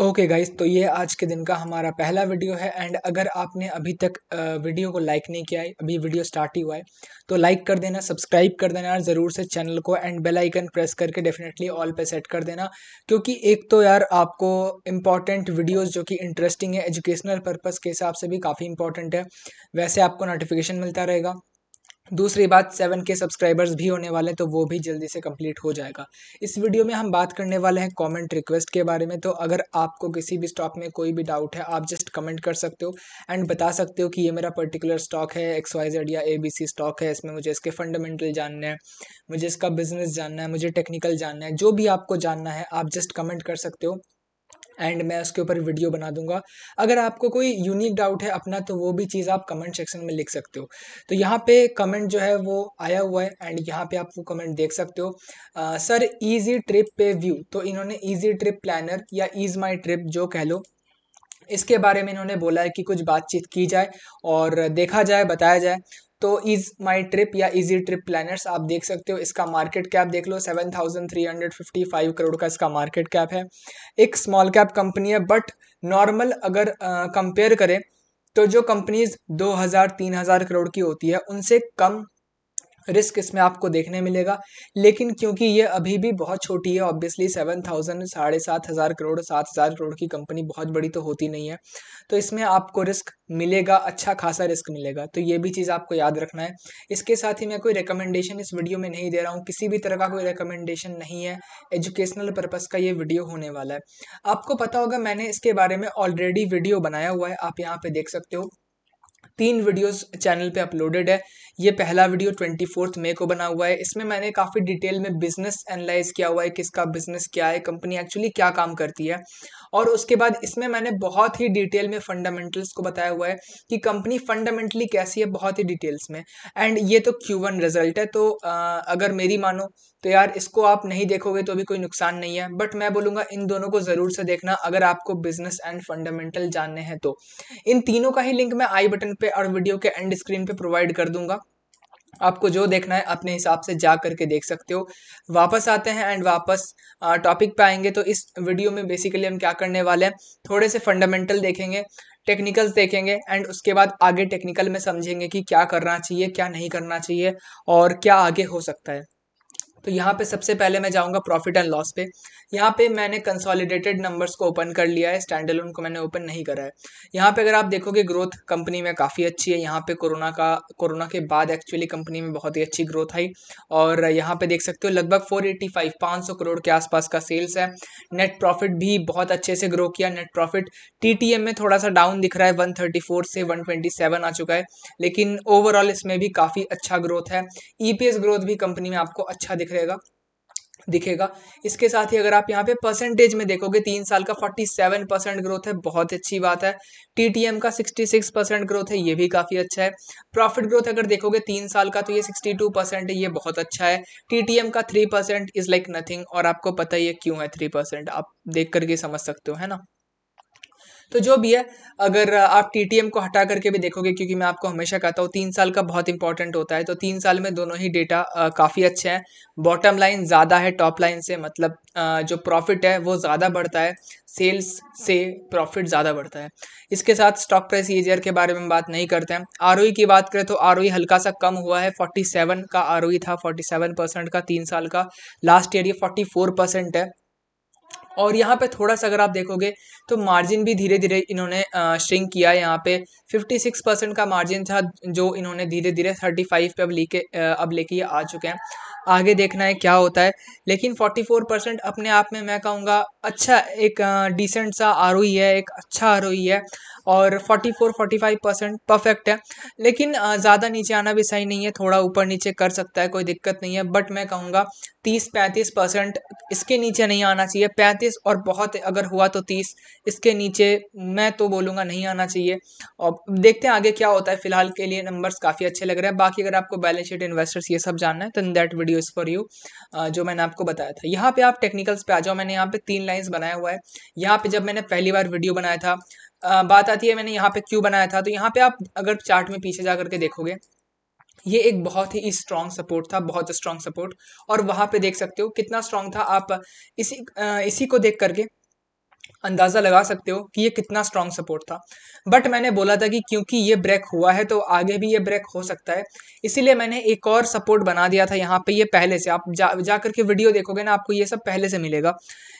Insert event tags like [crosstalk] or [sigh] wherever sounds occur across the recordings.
okay okay guys तो ये आज के दिन का हमारा पहला वीडियो है एंड अगर आपने अभी तक वीडियो को लाइक नहीं किया है अभी वीडियो स्टार्ट ही हुआ है तो लाइक कर देना सब्सक्राइब कर देना यार ज़रूर से चैनल को एंड बेल आइकन प्रेस करके डेफिनेटली ऑल पे सेट कर देना क्योंकि एक तो यार आपको इम्पॉर्टेंट वीडियोज़ जो कि इंटरेस्टिंग है एजुकेशनल पर्पज़ के हिसाब से भी काफ़ी इंपॉर्टेंट है वैसे आपको नोटिफिकेशन मिलता रहेगा दूसरी बात सेवन के सब्सक्राइबर्स भी होने वाले हैं तो वो भी जल्दी से कंप्लीट हो जाएगा इस वीडियो में हम बात करने वाले हैं कमेंट रिक्वेस्ट के बारे में तो अगर आपको किसी भी स्टॉक में कोई भी डाउट है आप जस्ट कमेंट कर सकते हो एंड बता सकते हो कि ये मेरा पर्टिकुलर स्टॉक है एक्स वाई जेड या ए बी सी स्टॉक है इसमें मुझे इसके फंडामेंटल जानना है मुझे इसका बिजनेस जानना है मुझे टेक्निकल जानना है जो भी आपको जानना है आप जस्ट कमेंट कर सकते हो एंड मैं उसके ऊपर वीडियो बना दूंगा अगर आपको कोई यूनिक डाउट है अपना तो वो भी चीज़ आप कमेंट सेक्शन में लिख सकते हो तो यहाँ पे कमेंट जो है वो आया हुआ है एंड यहाँ पे आप वो कमेंट देख सकते हो सर ईजी ट्रिप पे व्यू तो इन्होंने ईजी ट्रिप प्लानर या ईज़ माई ट्रिप जो कह लो इसके बारे में इन्होंने बोला है कि कुछ बातचीत की जाए और देखा जाए बताया जाए तो इज़ माई ट्रिप या इजी ट्रिप प्लानर्स आप देख सकते हो इसका मार्केट कैप देख लो seven thousand three hundred fifty five crore का इसका मार्केट कैप है एक स्मॉल कैप कंपनी है बट नॉर्मल अगर कंपेयर करें तो जो कंपनीज दो हज़ार तीन हज़ार करोड़ की होती है उनसे कम रिस्क इसमें आपको देखने मिलेगा लेकिन क्योंकि ये अभी भी बहुत छोटी है ऑब्वियसली सेवन थाउजेंड साढ़े सात हज़ार करोड़ सात हज़ार करोड़ की कंपनी बहुत बड़ी तो होती नहीं है तो इसमें आपको रिस्क मिलेगा अच्छा खासा रिस्क मिलेगा तो ये भी चीज़ आपको याद रखना है इसके साथ ही मैं कोई रिकमेंडेशन इस वीडियो में नहीं दे रहा हूँ किसी भी तरह का कोई रिकमेंडेशन नहीं है एजुकेशनल पर्पज़ का ये वीडियो होने वाला है आपको पता होगा मैंने इसके बारे में ऑलरेडी वीडियो बनाया हुआ है आप यहाँ पर देख सकते हो तीन वीडियोस चैनल पे अपलोडेड है ये पहला वीडियो ट्वेंटी फोर्थ मे को बना हुआ है इसमें मैंने काफ़ी डिटेल में बिजनेस एनालाइज किया हुआ है किसका बिजनेस क्या है कंपनी एक्चुअली क्या काम करती है और उसके बाद इसमें मैंने बहुत ही डिटेल में फंडामेंटल्स को बताया हुआ है कि कंपनी फंडामेंटली कैसी है बहुत ही डिटेल्स में एंड ये तो क्यू वन रिजल्ट है तो आ, अगर मेरी मानो तो यार इसको आप नहीं देखोगे तो भी कोई नुकसान नहीं है बट मैं बोलूँगा इन दोनों को ज़रूर से देखना अगर आपको बिजनेस एंड फंडामेंटल जानने हैं तो इन तीनों का ही लिंक मैं आई बटन पर पे और वीडियो के एंड स्क्रीन पे प्रोवाइड कर दूंगा आपको जो देखना है अपने हिसाब से जा करके देख सकते हो वापस आते हैं एंड वापस टॉपिक पे आएंगे तो इस वीडियो में बेसिकली हम क्या करने वाले हैं थोड़े से फंडामेंटल देखेंगे टेक्निकल्स देखेंगे एंड उसके बाद आगे टेक्निकल में समझेंगे कि क्या करना चाहिए क्या नहीं करना चाहिए और क्या आगे हो सकता है तो यहाँ पे सबसे पहले मैं जाऊँगा प्रॉफिट एंड लॉस पे यहाँ पे मैंने कंसोलिडेटेड नंबर्स को ओपन कर लिया है स्टैंड अलोन को मैंने ओपन नहीं करा है यहाँ पे अगर आप देखोगे ग्रोथ कंपनी में काफ़ी अच्छी है यहाँ पे कोरोना का कोरोना के बाद एक्चुअली कंपनी में बहुत ही अच्छी ग्रोथ आई और यहाँ पे देख सकते हो लगभग फोर एट्टी फाइव पाँच सौ करोड़ के आसपास का सेल्स है नेट प्रॉफिट भी बहुत अच्छे से ग्रो किया नेट प्रॉफिट टी में थोड़ा सा डाउन दिख रहा है वन थर्टी फोर से वन ट्वेंटी सेवन आ चुका है लेकिन ओवरऑल इसमें भी काफ़ी अच्छा ग्रोथ है ई e ग्रोथ भी कंपनी में आपको अच्छा दिख रहेगा दिखेगा इसके साथ ही अगर आप यहाँ पे परसेंटेज में देखोगे तीन साल का 47 परसेंट ग्रोथ है बहुत अच्छी बात है टीटीएम का 66 परसेंट ग्रोथ है ये भी काफ़ी अच्छा है प्रॉफिट ग्रोथ अगर देखोगे तीन साल का तो ये 62 परसेंट है ये बहुत अच्छा है टीटीएम का 3 परसेंट इज़ लाइक नथिंग और आपको पता ही है क्यों है थ्री आप देख करके समझ सकते हो है ना तो जो भी है अगर आप टी को हटा करके भी देखोगे क्योंकि मैं आपको हमेशा कहता हूँ तीन साल का बहुत इंपॉर्टेंट होता है तो तीन साल में दोनों ही डेटा काफ़ी अच्छे हैं बॉटम लाइन ज़्यादा है टॉप लाइन से मतलब जो प्रॉफिट है वो ज़्यादा बढ़ता है सेल्स से प्रॉफिट ज़्यादा बढ़ता है इसके साथ स्टॉक प्राइस ईजीआर के बारे में बात नहीं करते हैं आर e की बात करें तो आर e हल्का सा कम हुआ है फोर्टी का आर e था फोर्टी परसेंट का तीन साल का लास्ट ईयर ये फोर्टी परसेंट है और यहाँ पे थोड़ा सा अगर आप देखोगे तो मार्जिन भी धीरे धीरे इन्होंने श्रिंक किया है यहाँ पे 56 परसेंट का मार्जिन था जो इन्होंने धीरे धीरे 35 पे अब लेके अब लेके आ चुके हैं आगे देखना है क्या होता है लेकिन 44 परसेंट अपने आप में मैं कहूँगा अच्छा एक डिसेंट सा आर e है एक अच्छा आर e है और 44 45 परसेंट परफेक्ट है लेकिन ज़्यादा नीचे आना भी सही नहीं है थोड़ा ऊपर नीचे कर सकता है कोई दिक्कत नहीं है बट मैं कहूँगा तीस पैंतीस परसेंट इसके नीचे नहीं आना चाहिए पैंतीस और बहुत अगर हुआ तो तीस इसके नीचे मैं तो बोलूँगा नहीं आना चाहिए और देखते हैं आगे क्या होता है फिलहाल के लिए नंबर्स काफ़ी अच्छे लग रहे हैं बाकी अगर आपको बैलेंस शीट इन्वेस्टर्स ये सब जानना है तो in that video is for you जो मैंने आपको बताया था यहाँ पर आप टेक्निकल्स पे आ जाओ मैंने यहाँ पर तीन लाइन्स बनाया हुआ है यहाँ पर जब मैंने पहली बार वीडियो बनाया था बात आती है मैंने यहाँ पर क्यों बनाया था तो यहाँ पर आप अगर चार्ट में पीछे जा करके देखोगे ये एक बहुत ही स्ट्रांग सपोर्ट था बहुत स्ट्रॉन्ग सपोर्ट और वहाँ पे देख सकते हो कितना स्ट्रांग था आप इसी इसी को देख करके अंदाज़ा लगा सकते हो कि ये कितना स्ट्रांग सपोर्ट था बट मैंने बोला था कि क्योंकि ये ब्रेक हुआ है तो आगे भी ये ब्रेक हो सकता है इसीलिए मैंने एक और सपोर्ट बना दिया था यहाँ पे ये पहले से आप जा जा करके वीडियो देखोगे ना आपको ये सब पहले से मिलेगा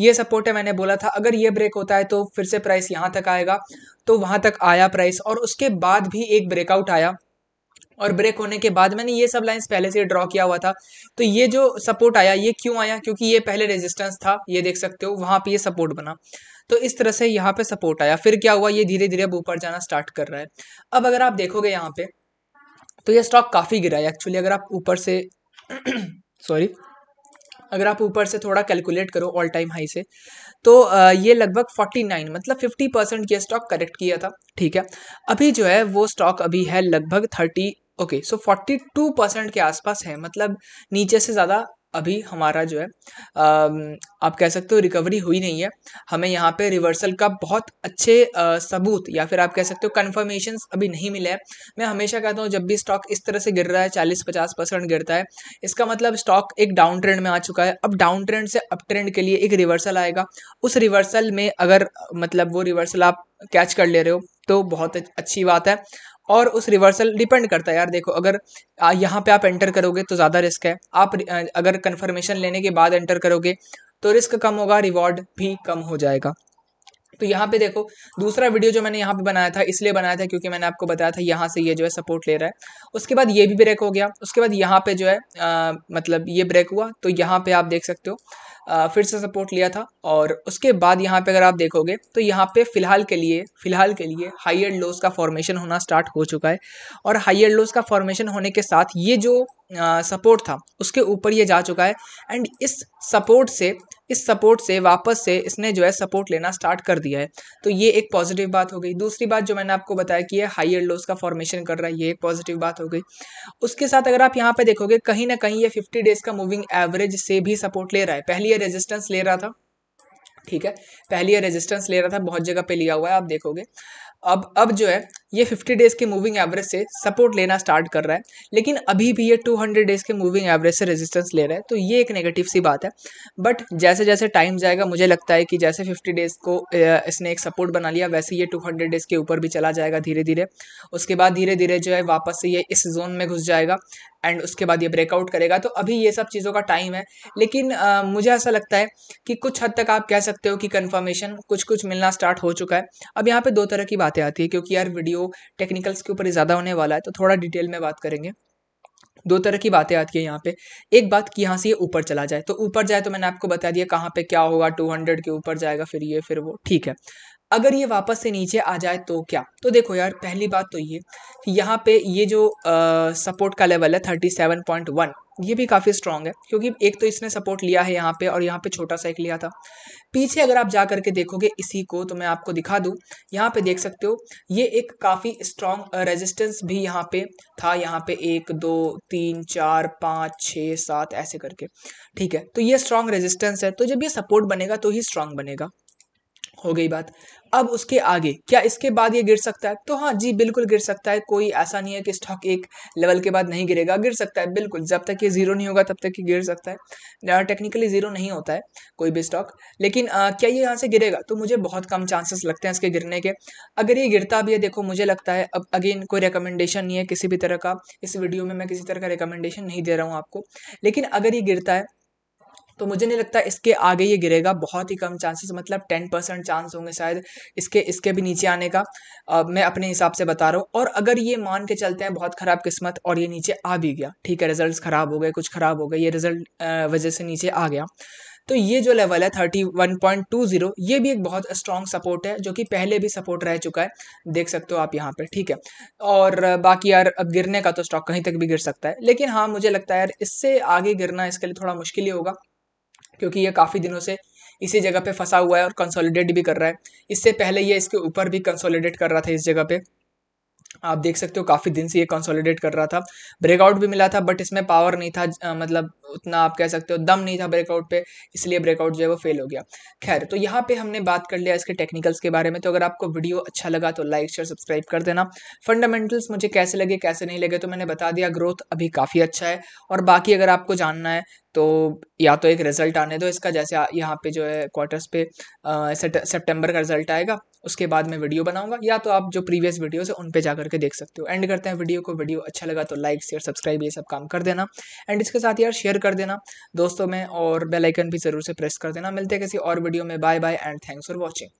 ये सपोर्ट है मैंने बोला था अगर ये ब्रेक होता है तो फिर से प्राइस यहाँ तक आएगा तो वहाँ तक आया प्राइस और उसके बाद भी एक ब्रेकआउट आया और ब्रेक होने के बाद मैंने ये सब लाइन्स पहले से ड्रॉ किया हुआ था तो ये जो सपोर्ट आया ये क्यों आया क्योंकि ये पहले रेजिस्टेंस था ये देख सकते हो वहाँ पर ये सपोर्ट बना तो इस तरह से यहाँ पे सपोर्ट आया फिर क्या हुआ ये धीरे धीरे अब ऊपर जाना स्टार्ट कर रहा है अब अगर आप देखोगे यहाँ पे तो ये स्टॉक काफ़ी गिरा है एक्चुअली अगर आप ऊपर से सॉरी [clears throat] अगर आप ऊपर से थोड़ा कैलकुलेट करो ऑल टाइम हाई से तो ये लगभग 49 मतलब 50 परसेंट ये स्टॉक करेक्ट किया था ठीक है अभी जो है वो स्टॉक अभी है लगभग okay so forty two percent के आसपास है मतलब नीचे से ज़्यादा अभी हमारा जो है आप कह सकते हो रिकवरी हुई नहीं है हमें यहाँ पे रिवर्सल का बहुत अच्छे सबूत या फिर आप कह सकते हो कन्फर्मेशन अभी नहीं मिले हैं मैं हमेशा कहता हूँ जब भी स्टॉक इस तरह से गिर रहा है चालीस पचास परसेंट गिरता है इसका मतलब स्टॉक एक डाउन ट्रेंड में आ चुका है अब डाउन ट्रेंड से अप ट्रेंड के लिए एक रिवर्सल आएगा उस रिवर्सल में अगर मतलब वो रिवर्सल आप कैच कर ले रहे हो तो बहुत अच्छी बात है और उस रिवर्सल डिपेंड करता है यार देखो अगर यहाँ पे आप एंटर करोगे तो ज़्यादा रिस्क है आप अगर कन्फर्मेशन लेने के बाद एंटर करोगे तो रिस्क कम होगा रिवॉर्ड भी कम हो जाएगा तो यहाँ पे देखो दूसरा वीडियो जो मैंने यहाँ पे बनाया था इसलिए बनाया था क्योंकि मैंने आपको बताया था यहाँ से ये जो है सपोर्ट ले रहा है उसके बाद ये भी ब्रेक हो गया उसके बाद यहाँ पे जो है आ, मतलब ये ब्रेक हुआ तो यहाँ पे आप देख सकते हो फिर से सपोर्ट लिया था और उसके बाद यहाँ पे अगर आप देखोगे तो यहाँ पे फ़िलहाल के लिए फ़िलहाल के लिए हाइयर लोस का फॉर्मेशन होना स्टार्ट हो चुका है और हाइयर लोस का फॉर्मेशन होने के साथ ये जो सपोर्ट था उसके ऊपर ये जा चुका है एंड इस सपोर्ट से इस सपोर्ट से वापस से इसने जो है सपोर्ट लेना स्टार्ट कर दिया है तो ये एक पॉजिटिव बात हो गई दूसरी बात जो मैंने आपको बताया कि ये हाइयर लोस का फॉर्मेशन कर रहा है ये एक पॉजिटिव बात हो गई उसके साथ अगर आप यहाँ पे देखोगे कहीं ना कहीं ये 50 डेज़ का मूविंग एवरेज से भी सपोर्ट ले रहा है पहले ये रेजिस्टेंस ले रहा था ठीक है पहले ये रेजिस्टेंस ले रहा था बहुत जगह पर लिया हुआ है आप देखोगे अब अब जो है ये 50 डेज़ के मूविंग एवरेज से सपोर्ट लेना स्टार्ट कर रहा है लेकिन अभी भी ये 200 डेज़ के मूविंग एवरेज से रेजिस्टेंस ले रहा है तो ये एक नेगेटिव सी बात है बट जैसे जैसे टाइम जाएगा मुझे लगता है कि जैसे 50 डेज़ को इसने एक सपोर्ट बना लिया वैसे ये 200 डेज़ के ऊपर भी चला जाएगा धीरे धीरे उसके बाद धीरे धीरे जो है वापस से ये इस जोन में घुस जाएगा एंड उसके बाद ये ब्रेकआउट करेगा तो अभी ये सब चीज़ों का टाइम है लेकिन आ, मुझे ऐसा लगता है कि कुछ हद तक आप कह सकते हो कि कन्फर्मेशन कुछ कुछ मिलना स्टार्ट हो चुका है अब यहाँ पे दो तरह की बातें आती है क्योंकि यार वीडियो जो टेक्निकल्स के ऊपर ज़्यादा होने वाला है तो थोड़ा डिटेल में बात करेंगे दो तरह की बातें आती है यहाँ पे एक बात कि यहाँ से ये ऊपर चला जाए तो ऊपर जाए तो मैंने आपको बता दिया कहाँ पे क्या होगा 200 के ऊपर जाएगा फिर ये फिर वो ठीक है अगर ये वापस से नीचे आ जाए तो क्या तो देखो यार पहली बात तो ये यहाँ पे ये जो आ, सपोर्ट का लेवल है थर्टी सेवन पॉइंट वन ये भी काफ़ी स्ट्रॉन्ग है क्योंकि एक तो इसने सपोर्ट लिया है यहाँ पे और यहाँ पे छोटा सा एक लिया था पीछे अगर आप जा करके देखोगे इसी को तो मैं आपको दिखा दूँ यहाँ पे देख सकते हो ये एक काफ़ी स्ट्रॉन्ग रेजिस्टेंस भी यहाँ पे था यहाँ पे एक दो तीन चार पाँच छः सात ऐसे करके ठीक है तो ये स्ट्रॉन्ग रेजिस्टेंस है तो जब ये सपोर्ट बनेगा तो ही स्ट्रांग बनेगा हो गई बात अब उसके आगे क्या इसके बाद ये गिर सकता है तो हाँ जी बिल्कुल गिर सकता है कोई ऐसा नहीं है कि स्टॉक एक लेवल के बाद नहीं गिरेगा गिर सकता है बिल्कुल जब तक ये जीरो नहीं होगा तब तक ये गिर सकता है टेक्निकली जीरो नहीं होता है कोई भी स्टॉक लेकिन आ, क्या ये यहाँ से गिरेगा तो मुझे बहुत कम चांसेस लगते हैं इसके गिरने के अगर ये गिरता भी है देखो मुझे लगता है अब अगेन कोई रिकमेंडेशन नहीं है किसी भी तरह का इस वीडियो में मैं किसी तरह का रिकमेंडेशन नहीं दे रहा हूँ आपको लेकिन अगर ये गिरता है तो मुझे नहीं लगता इसके आगे ये गिरेगा बहुत ही कम चांसेस मतलब टेन परसेंट चांस होंगे शायद इसके इसके भी नीचे आने का आ, मैं अपने हिसाब से बता रहा हूँ और अगर ये मान के चलते हैं बहुत ख़राब किस्मत और ये नीचे आ भी गया ठीक है रिजल्ट ख़राब हो गए कुछ ख़राब हो गए ये रिजल्ट वजह से नीचे आ गया तो ये जो लेवल है thirty one point two zero ये भी एक बहुत स्ट्रॉन्ग सपोर्ट है जो कि पहले भी सपोर्ट रह चुका है देख सकते हो आप यहाँ पर ठीक है और बाकी यार अब गिरने का तो स्टॉक कहीं तक भी गिर सकता है लेकिन हाँ मुझे लगता है यार इससे आगे गिरना इसके लिए थोड़ा मुश्किल ही होगा क्योंकि ये काफ़ी दिनों से इसी जगह पे फंसा हुआ है और कंसोलिडेट भी कर रहा है इससे पहले ये इसके ऊपर भी कंसोलिडेट कर रहा था इस जगह पे आप देख सकते हो काफ़ी दिन से ये कंसोलिडेट कर रहा था ब्रेकआउट भी मिला था बट इसमें पावर नहीं था मतलब उतना आप कह सकते हो दम नहीं था ब्रेकआउट पे इसलिए ब्रेकआउट जो है वो फेल हो गया खैर तो यहाँ पे हमने बात कर लिया इसके टेक्निकल्स के बारे में तो अगर आपको वीडियो अच्छा लगा तो लाइक शेयर सब्सक्राइब कर देना फंडामेंटल्स मुझे कैसे लगे कैसे नहीं लगे तो मैंने बता दिया ग्रोथ अभी काफ़ी अच्छा है और बाकी अगर आपको जानना है तो या तो एक रिज़ल्ट आने दो इसका जैसे यहाँ पे जो है क्वार्टर्स पे सेप्टेम्बर का रिज़ल्ट आएगा उसके बाद मैं वीडियो बनाऊंगा या तो आप जो प्रीवियस वीडियोस है उन पे जा करके देख सकते हो एंड करते हैं वीडियो को वीडियो अच्छा लगा तो लाइक शेयर सब्सक्राइब ये सब काम कर देना एंड इसके साथ यार शेयर कर देना दोस्तों में और बेलाइकन भी ज़रूर से प्रेस कर देना मिलते हैं किसी और वीडियो में bye bye and thanks for watching